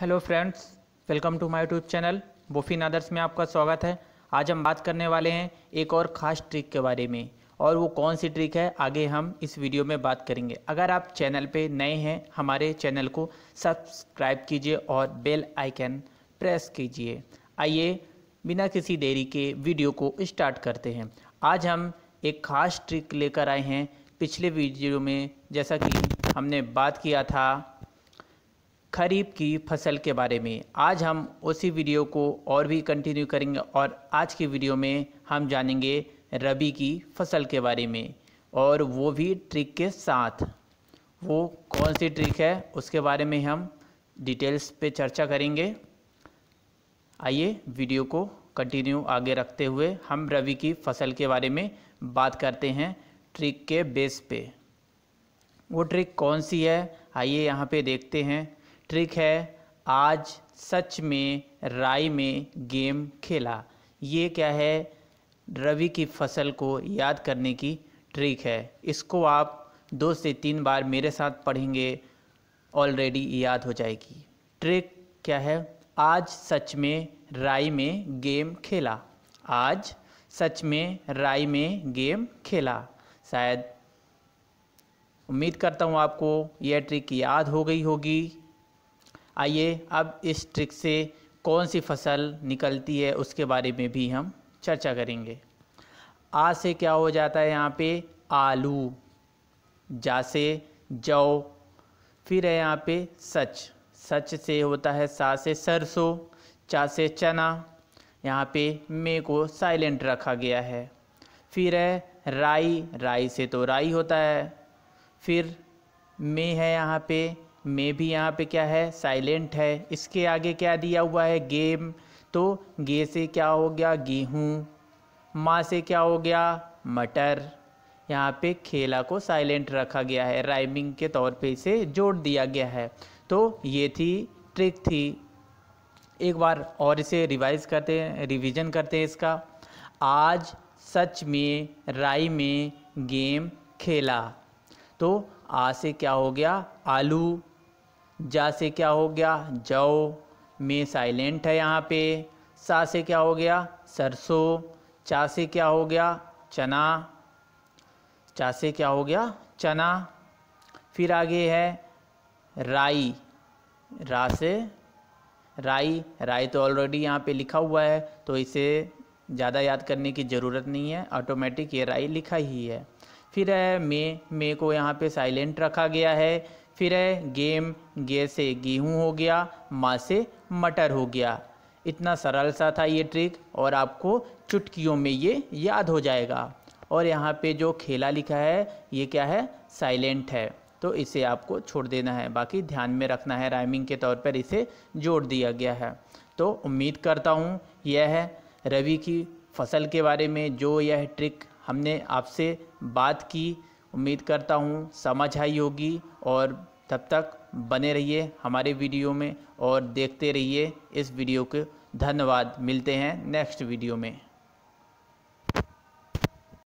hello friends welcome to my YouTube channel boffin Adarsh में आपका स्वागत है आज हम बात करने वाले हैं एक और ख़ास ट्रिक के बारे में और वो कौन सी ट्रिक है आगे हम इस वीडियो में बात करेंगे अगर आप चैनल पे नए हैं हमारे चैनल को सब्सक्राइब कीजिए और बेल आइकन प्रेस कीजिए आइए बिना किसी देरी के वीडियो को स्टार्ट करते हैं आज हम एक ख़ास ट्रिक लेकर आए हैं पिछले वीडियो में जैसा कि हमने बात किया था खरीफ की फसल के बारे में आज हम उसी वीडियो को और भी कंटिन्यू करेंगे और आज की वीडियो में हम जानेंगे रबी की फसल के बारे में और वो भी ट्रिक के साथ वो कौन सी ट्रिक है उसके बारे में हम डिटेल्स पे चर्चा करेंगे आइए वीडियो को कंटिन्यू आगे रखते हुए हम रबी की फसल के बारे में बात करते हैं ट्रिक के बेस पे वो ट्रिक कौन सी है आइए यहाँ पे देखते हैं ट्रिक है आज सच में राई में गेम खेला ये क्या है रवि की फसल को याद करने की ट्रिक है इसको आप दो से तीन बार मेरे साथ पढ़ेंगे ऑलरेडी याद हो जाएगी ट्रिक क्या है आज सच में राई में गेम खेला आज सच में राई में गेम खेला शायद उम्मीद करता हूँ आपको यह ट्रिक याद हो गई होगी आइए अब इस ट्रिक से कौन सी फसल निकलती है उसके बारे में भी हम चर्चा करेंगे आ से क्या हो जाता है यहाँ पे आलू जा से जौ फिर है यहाँ पे सच सच से होता है सा से सरसों चा से चना यहाँ पे मे को साइलेंट रखा गया है फिर है राई राई से तो राई होता है फिर मे है यहाँ पे में भी यहाँ पे क्या है साइलेंट है इसके आगे क्या दिया हुआ है गेम तो गे से क्या हो गया गेहूँ माँ से क्या हो गया मटर यहाँ पे खेला को साइलेंट रखा गया है राइमिंग के तौर पे इसे जोड़ दिया गया है तो ये थी ट्रिक थी एक बार और इसे रिवाइज करते हैं रिविजन करते हैं इसका आज सच में राई में गेम खेला तो आ से क्या हो गया आलू जा से क्या हो गया जाओ मे साइलेंट है यहाँ पे सा से क्या हो गया सरसों चा से क्या हो गया चना चा से क्या हो गया चना फिर आगे है राई रा से राई राई तो ऑलरेडी यहाँ पे लिखा हुआ है तो इसे ज़्यादा याद करने की ज़रूरत नहीं है ऑटोमेटिक ये राई लिखा ही है फिर है मे मे को यहाँ पे साइलेंट रखा गया है फिर है गेम गे से गेहूँ हो गया माँ से मटर हो गया इतना सरल सा था ये ट्रिक और आपको चुटकियों में ये याद हो जाएगा और यहाँ पे जो खेला लिखा है ये क्या है साइलेंट है तो इसे आपको छोड़ देना है बाकी ध्यान में रखना है राइमिंग के तौर पर इसे जोड़ दिया गया है तो उम्मीद करता हूँ यह है रवि की फसल के बारे में जो यह ट्रिक हमने आपसे बात की उम्मीद करता हूँ समझ आई होगी और तब तक बने रहिए हमारे वीडियो में और देखते रहिए इस वीडियो को धन्यवाद मिलते हैं नेक्स्ट वीडियो में